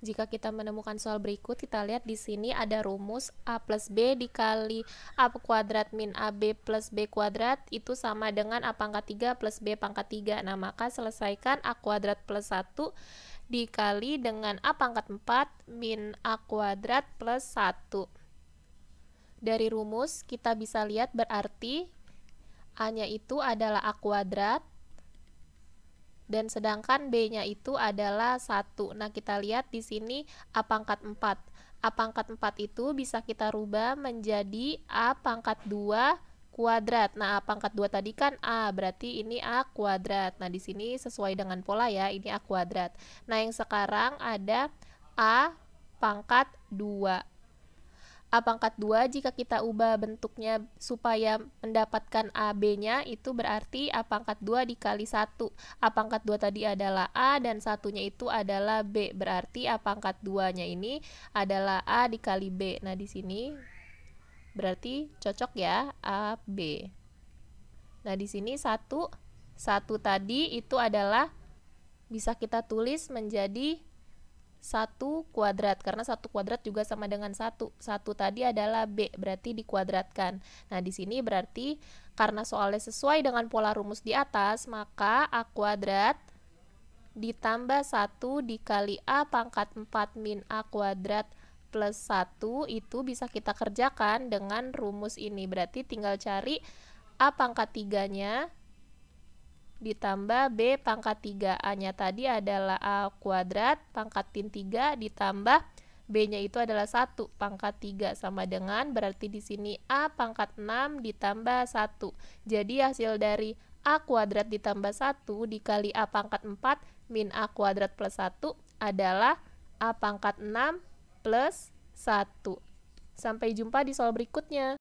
Jika kita menemukan soal berikut, kita lihat di sini ada rumus A plus B dikali A kuadrat min AB plus B kuadrat itu sama dengan A pangkat 3 plus B pangkat 3. Nah, maka selesaikan A kuadrat plus 1 dikali dengan A pangkat 4 min A kuadrat plus 1. Dari rumus, kita bisa lihat berarti A-nya itu adalah A kuadrat dan sedangkan B-nya itu adalah 1. Nah, kita lihat di sini A pangkat 4. A pangkat 4 itu bisa kita rubah menjadi A pangkat 2 kuadrat. Nah, A pangkat 2 tadi kan A, berarti ini A kuadrat. Nah, di sini sesuai dengan pola ya, ini A kuadrat. Nah, yang sekarang ada A pangkat 2. A pangkat 2 jika kita ubah bentuknya supaya mendapatkan AB-nya itu berarti A pangkat 2 dikali 1. A pangkat 2 tadi adalah A dan satunya itu adalah B. Berarti A pangkat 2-nya ini adalah A dikali B. Nah, di sini berarti cocok ya AB. Nah, di sini 1 1 tadi itu adalah bisa kita tulis menjadi satu kuadrat karena satu kuadrat juga sama dengan satu satu tadi adalah b berarti dikuadratkan nah di sini berarti karena soalnya sesuai dengan pola rumus di atas maka a kuadrat ditambah satu dikali a pangkat 4 min a kuadrat plus 1 itu bisa kita kerjakan dengan rumus ini berarti tinggal cari a pangkat 3 nya ditambah B pangkat 3A-nya tadi adalah A kuadrat pangkat tin 3 ditambah B-nya itu adalah 1 pangkat 3 sama dengan berarti di sini A pangkat 6 ditambah 1. Jadi hasil dari A kuadrat ditambah 1 dikali A pangkat 4 min A kuadrat plus 1 adalah A pangkat 6 plus 1. Sampai jumpa di soal berikutnya.